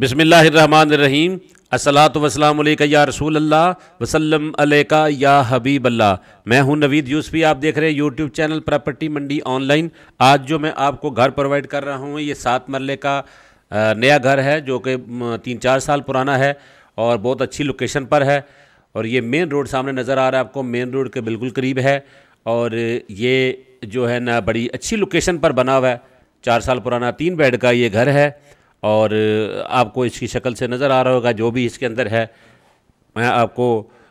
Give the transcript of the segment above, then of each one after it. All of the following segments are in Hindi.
बसमीम असलात वसलाम या रसूल अल्लाह वसलम अलैका या हबीब अल्लाह मैं हूं नवीद यूसफी आप देख रहे हैं YouTube channel property Mandi online आज जो मैं आपको घर प्रोवाइड कर रहा हूं ये सात मरले का नया घर है जो कि तीन चार साल पुराना है और बहुत अच्छी लोकेशन पर है और ये मेन रोड सामने नज़र आ रहा है आपको मेन रोड के बिल्कुल करीब है और ये जो है ना बड़ी अच्छी लोकेशन पर बना हुआ है चार साल पुराना तीन बेड का ये घर है और आपको इसकी शक्ल से नज़र आ रहा होगा जो भी इसके अंदर है मैं आपको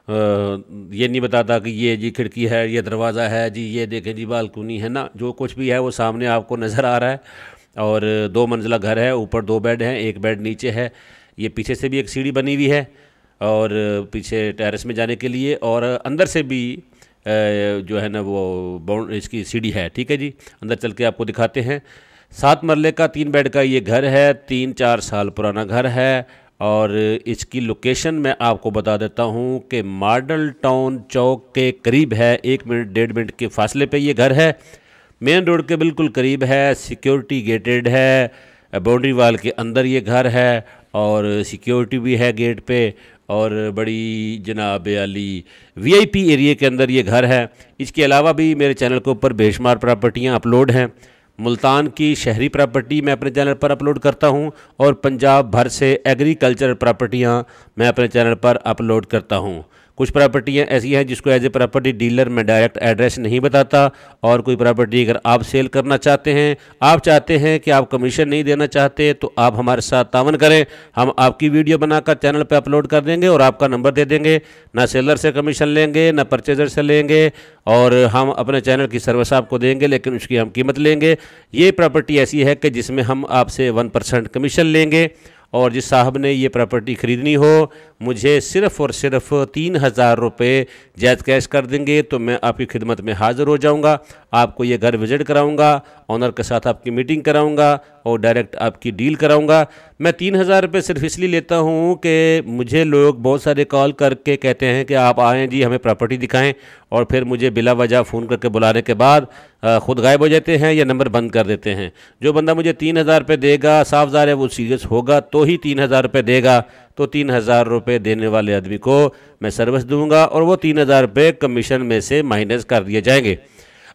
ये नहीं बताता कि ये जी खिड़की है ये दरवाज़ा है जी ये देखें जी बालकनी है ना जो कुछ भी है वो सामने आपको नज़र आ रहा है और दो मंजिला घर है ऊपर दो बेड हैं एक बेड नीचे है ये पीछे से भी एक सीढ़ी बनी हुई है और पीछे टेरेस में जाने के लिए और अंदर से भी जो है ना वो इसकी सीढ़ी है ठीक है जी अंदर चल के आपको दिखाते हैं सात मरले का तीन बेड का ये घर है तीन चार साल पुराना घर है और इसकी लोकेशन मैं आपको बता देता हूँ कि मॉडल टाउन चौक के करीब है एक मिनट डेढ़ मिनट के फासले पे ये घर है मेन रोड के बिल्कुल करीब है सिक्योरिटी गेटेड है बाउंड्री वाल के अंदर ये घर है और सिक्योरिटी भी है गेट पे और बड़ी जनाब अली वीआईपी एरिया के अंदर ये घर है इसके अलावा भी मेरे चैनल के ऊपर बेशुमार प्रॉपर्टियाँ अपलोड हैं मुल्तान की शहरी प्रॉपर्टी मैं अपने चैनल पर अपलोड करता हूँ और पंजाब भर से एग्रीकल्चर प्रॉपर्टियाँ मैं अपने चैनल पर अपलोड करता हूँ कुछ प्रॉपर्टियाँ ऐसी हैं जिसको एज ए प्रॉपर्टी डीलर मैं डायरेक्ट एड्रेस नहीं बताता और कोई प्रॉपर्टी अगर आप सेल करना चाहते हैं आप चाहते हैं कि आप कमीशन नहीं देना चाहते तो आप हमारे साथ तावन करें हम आपकी वीडियो बनाकर चैनल पर अपलोड कर देंगे और आपका नंबर दे देंगे ना सेलर से कमीशन लेंगे ना परचेजर से लेंगे और हम अपने चैनल की सर्विस आपको देंगे लेकिन उसकी हम कीमत लेंगे ये प्रॉपर्टी ऐसी है कि जिसमें हम आपसे वन परसेंट कमीशन लेंगे और जिस साहब ने ये प्रॉपर्टी ख़रीदनी हो मुझे सिर्फ़ और सिर्फ तीन हज़ार रुपये जैद कैश कर देंगे तो मैं आपकी खिदमत में हाज़िर हो जाऊँगा आपको ये घर विजिट कराऊंगा ऑनर के साथ आपकी मीटिंग कराऊंगा और डायरेक्ट आपकी डील कराऊंगा मैं तीन हज़ार रुपये सिर्फ इसलिए लेता हूँ कि मुझे लोग बहुत सारे कॉल करके कहते हैं कि आप आएँ जी हमें प्रॉपर्टी दिखाएं और फिर मुझे बिला वजह फ़ोन करके बुलाने के बाद ख़ुद गायब हो जाते हैं या नंबर बंद कर देते हैं जो बंदा मुझे तीन हज़ार रुपये देगा साफ ज़ार है वो सीरियस होगा तो ही तीन हज़ार रुपये देगा तो तीन हज़ार रुपये देने वाले आदमी को मैं सर्विस दूंगा और वो तीन हज़ार रुपये कमीशन में से माइनस कर दिए जाएंगे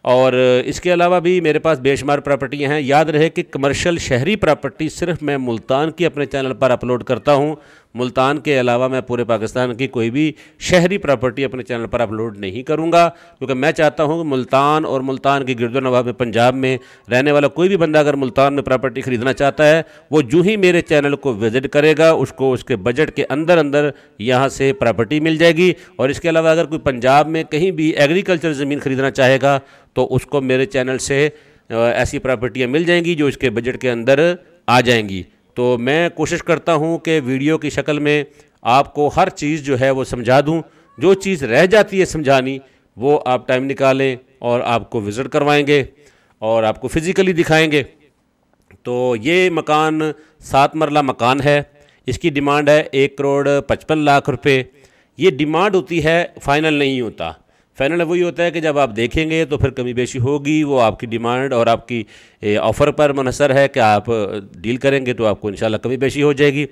और इसके अलावा भी मेरे पास बेशुमार प्रॉपर्टियाँ हैं याद रहे कि कमर्शियल शहरी प्रॉपर्टी सिर्फ मैं मुल्तान की अपने चैनल पर अपलोड करता हूँ मुल्तान के अलावा मैं पूरे पाकिस्तान की कोई भी शहरी प्रॉपर्टी अपने चैनल पर अपलोड नहीं करूँगा क्योंकि मैं चाहता हूँ कि मुल्तान और मुल्तान के गिरदो नवाब में पंजाब में रहने वाला कोई भी बंदा अगर मुल्तान में प्रॉपर्टी ख़रीदना चाहता है वो जूँ ही मेरे चैनल को विज़िट करेगा उसको उसके बजट के अंदर अंदर यहाँ से प्रॉपर्टी मिल जाएगी और इसके अलावा अगर कोई पंजाब में कहीं भी एग्रीकल्चर ज़मीन ख़रीदना चाहेगा तो उसको मेरे चैनल से ऐसी प्रॉपर्टियाँ मिल जाएंगी जो इसके बजट के अंदर आ जाएंगी तो मैं कोशिश करता हूँ कि वीडियो की शक्ल में आपको हर चीज़ जो है वो समझा दूँ जो चीज़ रह जाती है समझानी वो आप टाइम निकालें और आपको विज़िट करवाएंगे और आपको फ़िज़िकली दिखाएंगे तो ये मकान सात मरला मकान है इसकी डिमांड है एक करोड़ पचपन लाख रुपए ये डिमांड होती है फ़ाइनल नहीं होता फाइनल वही होता है कि जब आप देखेंगे तो फिर कमी बेशी होगी वो आपकी डिमांड और आपकी ऑफ़र पर मनसर है कि आप डील करेंगे तो आपको इन कमी बेशी हो जाएगी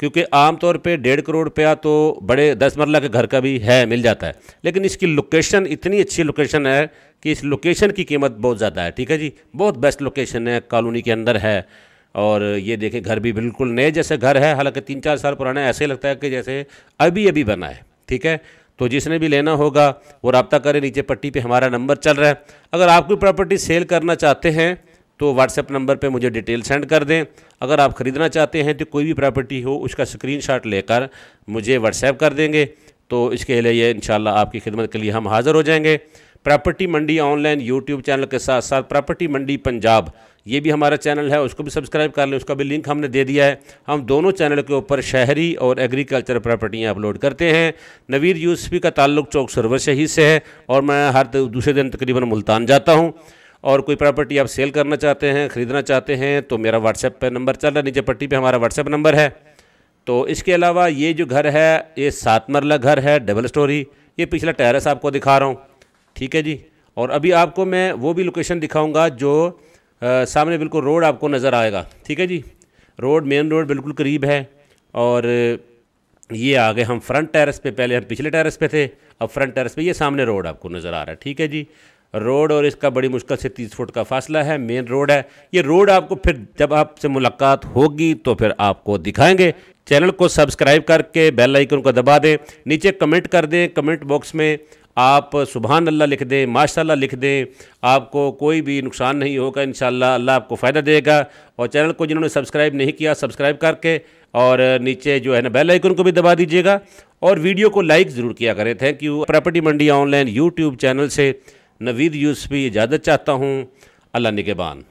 क्योंकि आम तौर पे डेढ़ करोड़ रुपया तो बड़े दस मरला के घर का भी है मिल जाता है लेकिन इसकी लोकेशन इतनी अच्छी लोकेशन है कि इस लोकेशन की कीमत बहुत ज़्यादा है ठीक है जी बहुत बेस्ट लोकेशन है कॉलोनी के अंदर है और ये देखें घर भी बिल्कुल नए जैसे घर है हालांकि तीन चार साल पुराना ऐसे लगता है कि जैसे अभी अभी बना है ठीक है तो जिसने भी लेना होगा वो रबता करें नीचे पट्टी पे हमारा नंबर चल रहा है अगर आप कोई प्रॉपर्टी सेल करना चाहते हैं तो व्हाट्सएप नंबर पे मुझे डिटेल सेंड कर दें अगर आप ख़रीदना चाहते हैं तो कोई भी प्रॉपर्टी हो उसका स्क्रीनशॉट लेकर मुझे व्हाट्सएप कर देंगे तो इसके लिए इन आपकी खिदमत के लिए हम हाज़िर हो जाएंगे property Mandi online YouTube channel के साथ साथ प्रॉपर्टी मंडी पंजाब ये भी हमारा चैनल है उसको भी सब्सक्राइब कर लें उसका भी लिंक हमने दे दिया है हम दोनों चैनल के ऊपर शहरी और एग्रीकल्चर प्रॉपर्टियाँ अपलोड करते हैं नवीर यूसफी का ताल्लुक चौक सरवर शहीद से है और मैं हर दूसरे दिन तकरीबन मुल्तान जाता हूँ और कोई प्रॉपर्टी आप सेल करना चाहते हैं ख़रीदना चाहते हैं तो मेरा व्हाट्सएप पर नंबर चल रहा है नीचे पट्टी पर हमारा व्हाट्सएप नंबर है तो इसके अलावा ये जो घर है ये सात मरला घर है डबल स्टोरी ये पिछला टेरेस आपको दिखा रहा हूँ ठीक है जी और अभी आपको मैं वो भी लोकेशन दिखाऊंगा जो आ, सामने बिल्कुल रोड आपको नज़र आएगा ठीक है जी रोड मेन रोड बिल्कुल करीब है और ये आ गए हम फ्रंट टेरेस पे पहले हम पिछले टेरेस पे थे अब फ्रंट टेरेस पे ये सामने रोड आपको नज़र आ रहा है ठीक है जी रोड और इसका बड़ी मुश्किल से तीस फुट का फासला है मेन रोड है ये रोड आपको फिर जब आपसे मुलाकात होगी तो फिर आपको दिखाएंगे चैनल को सब्सक्राइब करके बेल आइकन को दबा दें नीचे कमेंट कर दें कमेंट बॉक्स में आप सुबहान अल्लाह लिख दें माशाल्लाह लिख दें आपको कोई भी नुकसान नहीं होगा इन अल्लाह आपको फ़ायदा देगा और चैनल को जिन्होंने सब्सक्राइब नहीं किया सब्सक्राइब करके और नीचे जो है ना बेल आइकन को भी दबा दीजिएगा और वीडियो को लाइक ज़रूर किया करें thank you property Mandi online YouTube channel से नवीद यूसफी इजाज़त चाहता हूँ अल्लाह निगेबान